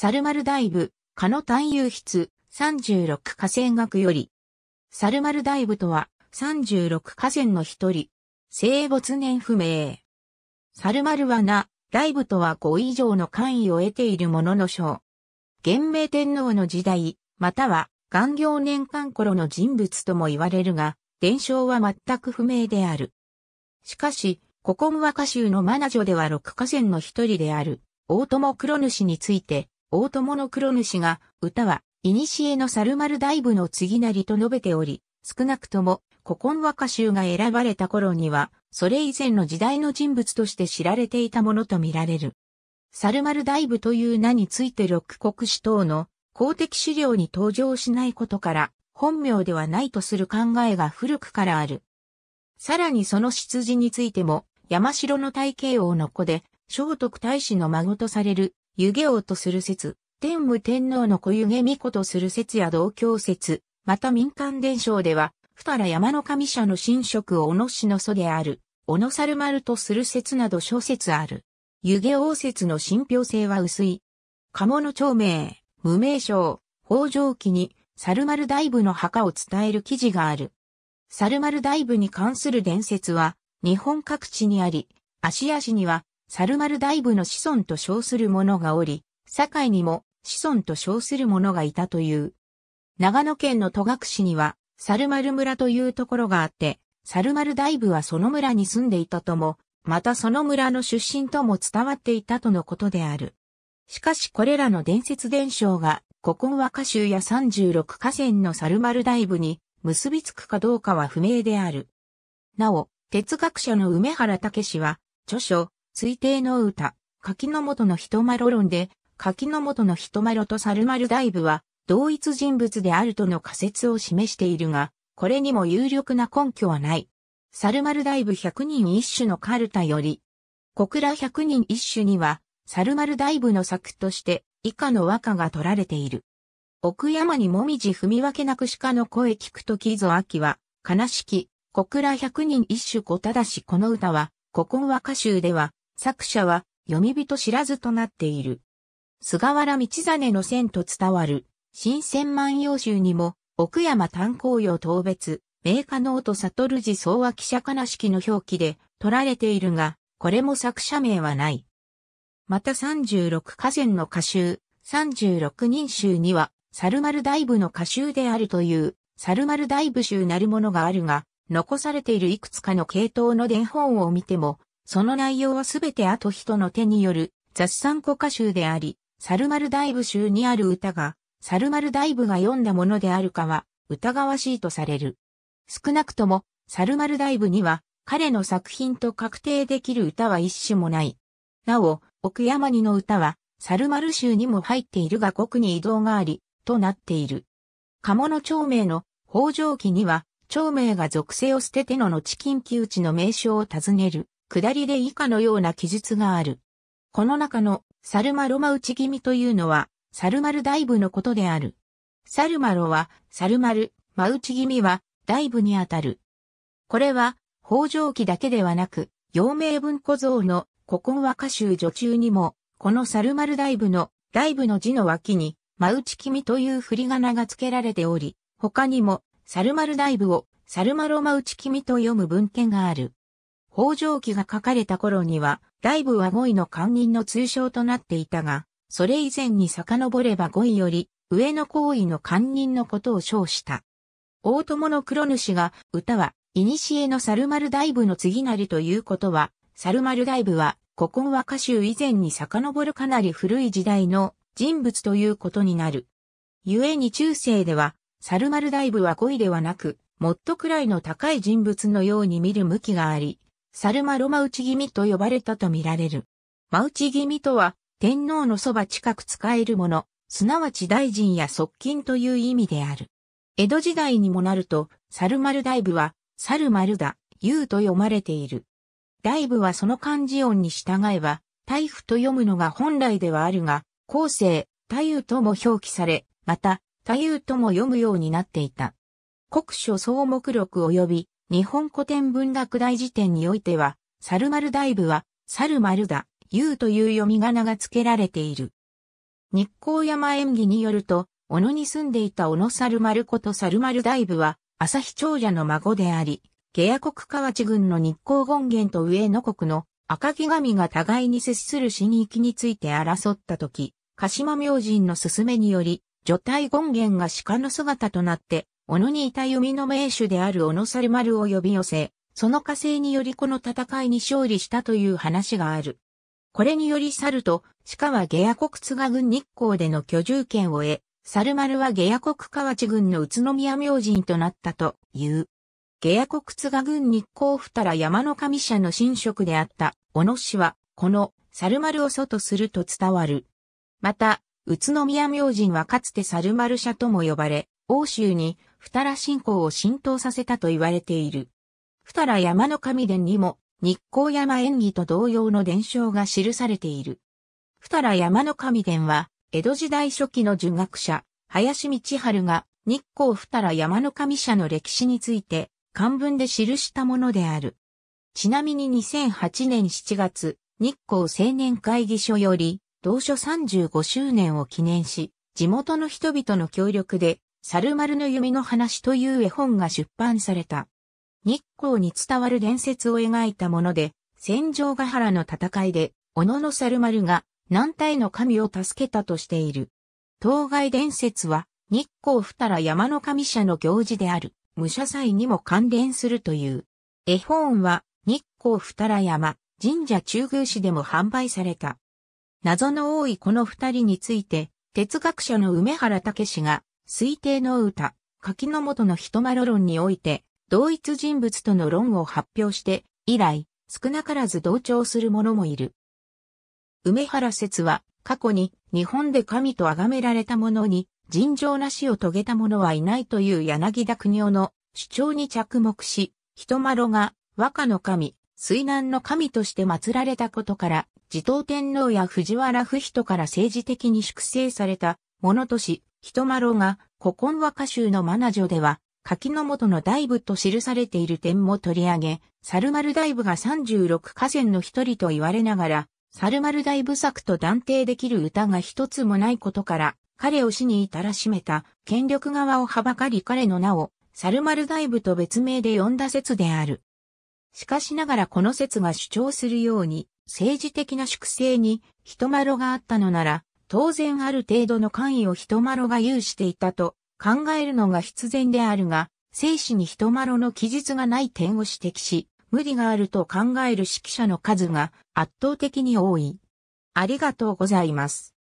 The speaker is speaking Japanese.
猿丸大部、カノ単遊筆、36河川学より。猿丸大部とは、36河川の一人。生没年不明。猿丸はな、大部とは5以上の官位を得ているものの称。元明天皇の時代、または、元行年間頃の人物とも言われるが、伝承は全く不明である。しかし、古今和歌集のマナジョでは6河川の一人である、大友黒主について、大友の黒主が、歌は、古の猿丸大部の次なりと述べており、少なくとも、古今和歌集が選ばれた頃には、それ以前の時代の人物として知られていたものとみられる。猿丸大部という名について六国史等の公的資料に登場しないことから、本名ではないとする考えが古くからある。さらにその出自についても、山城の大慶王の子で、聖徳太子の孫とされる湯気王とする説、天武天皇の小湯気巫女とする説や同郷説、また民間伝承では、二原山の神社の神職を小野氏の祖である、小野猿丸とする説など諸説ある。湯気王説の信憑性は薄い。鴨の町名、無名称、北条記に、猿丸大部の墓を伝える記事がある。猿丸大部に関する伝説は、日本各地にあり、芦屋市には、猿丸大部の子孫と称する者がおり、堺にも子孫と称する者がいたという。長野県の戸隠市には、猿丸村というところがあって、猿丸大部はその村に住んでいたとも、またその村の出身とも伝わっていたとのことである。しかしこれらの伝説伝承が、古今和歌集や36河川の猿丸大部に結びつくかどうかは不明である。なお、哲学者の梅原武は、著書、推定の歌、柿の元の人まろ論で、柿の元の人まろと猿丸大部は、同一人物であるとの仮説を示しているが、これにも有力な根拠はない。猿丸大部百人一首のカルタより、小倉百人一首には、猿丸大部の作として、以下の和歌が取られている。奥山にもみじ踏み分けなく鹿の声聞くときぞ秋は、悲しき、小倉百人一首子ただしこの歌は、古今和歌集では、作者は読み人知らずとなっている。菅原道真の線と伝わる、新千万葉集にも、奥山炭鉱用当別、名家能と悟寺総和記者悲しきの表記で取られているが、これも作者名はない。また36河川の歌集、36人集には、猿丸大部の歌集であるという、猿丸大部集なるものがあるが、残されているいくつかの系統の伝本を見ても、その内容はすべてあと人の手による雑産古歌集であり、サルマルダイブ集にある歌が、サルマルダイブが読んだものであるかは疑わしいとされる。少なくとも、サルマルダイブには、彼の作品と確定できる歌は一種もない。なお、奥山にの歌は、サルマル州にも入っているが国に移動があり、となっている。鴨の長明の北条記には、長明が属性を捨てての後近畿地の名称を尋ねる下りで以下のような記述がある。この中のサルマロマ打ち気味というのは、サルマルダイブのことである。サルマロは、サルマル、マ打ち気味は、ダイブにあたる。これは、北条記だけではなく、陽明文小像の古今和歌集序中にも、このサルマルダイブの、ダイブの字の脇に、マウチキという振り仮名が付けられており、他にも、サルマルダイブを、サルマロマウチキと読む文献がある。北条記が書かれた頃には、大部は5位の官人の通称となっていたが、それ以前に遡れば5位より、上の行為の官人のことを称した。大友の黒主が、歌は、古の猿丸大部の次なりということは、猿丸大部は、古今和歌集以前に遡るかなり古い時代の人物ということになる。故に中世では、猿丸大部は5位ではなく、もっとくらいの高い人物のように見る向きがあり、サルロマウ内気味と呼ばれたとみられる。ウ内気味とは、天皇のそば近く使えるもの、すなわち大臣や側近という意味である。江戸時代にもなると、サルル・ダ大部は、サルマルだ、ユーと読まれている。大部はその漢字音に従えば、大夫と読むのが本来ではあるが、後世、太夫とも表記され、また、太夫とも読むようになっていた。国書総目録及び日本古典文学大辞典においては、サルマル大部は、サルマルという読み仮名が付けられている。日光山演技によると、小野に住んでいた小野猿丸こと猿丸大部は、朝日長者の孫であり、下野国河内郡の日光権現と上野国の赤木神が互いに接する死に行きについて争った時、鹿島明神の勧めにより、女体権現が鹿の姿となって、小野にいた弓の名手である小野猿丸を呼び寄せ、その火星によりこの戦いに勝利したという話がある。これにより猿と鹿は下野国津賀軍日光での居住権を得、猿丸は下野国河内軍の宇都宮明神となったという。下野国津賀軍日光二たら山の神社の神職であった小野氏は、この猿丸を祖とすると伝わる。また、宇都宮明神はかつて猿丸社とも呼ばれ、欧州にふたら信仰を浸透させたと言われている。ふたら山の神殿にも、日光山演技と同様の伝承が記されている。ふたら山の神殿は、江戸時代初期の儒学者、林道春が、日光ふたら山の神社の歴史について、漢文で記したものである。ちなみに2008年7月、日光青年会議所より、同書35周年を記念し、地元の人々の協力で、猿丸の弓の話という絵本が出版された。日光に伝わる伝説を描いたもので、戦場ヶ原の戦いで、小野の猿丸が南体の神を助けたとしている。当該伝説は、日光二たら山の神社の行事である、武者祭にも関連するという。絵本は、日光二たら山、神社中宮市でも販売された。謎の多いこの二人について、哲学者の梅原武が、推定の歌、柿の元の人丸論において、同一人物との論を発表して、以来、少なからず同調する者もいる。梅原説は、過去に日本で神と崇められた者に、尋常な死を遂げた者はいないという柳田国夫の主張に着目し、人丸が和歌の神、水難の神として祀られたことから、持統天皇や藤原不人から政治的に粛清されたものとし、人丸が古今和歌集のマナジョでは、柿の元の大部と記されている点も取り上げ、猿丸大部が36河川の一人と言われながら、猿丸大部作と断定できる歌が一つもないことから、彼を死に至らしめた権力側をはばかり彼の名を、猿丸大部と別名で呼んだ説である。しかしながらこの説が主張するように、政治的な粛清に人丸があったのなら、当然ある程度の官位を人ろが有していたと考えるのが必然であるが、生死に人ろの記述がない点を指摘し、無理があると考える指揮者の数が圧倒的に多い。ありがとうございます。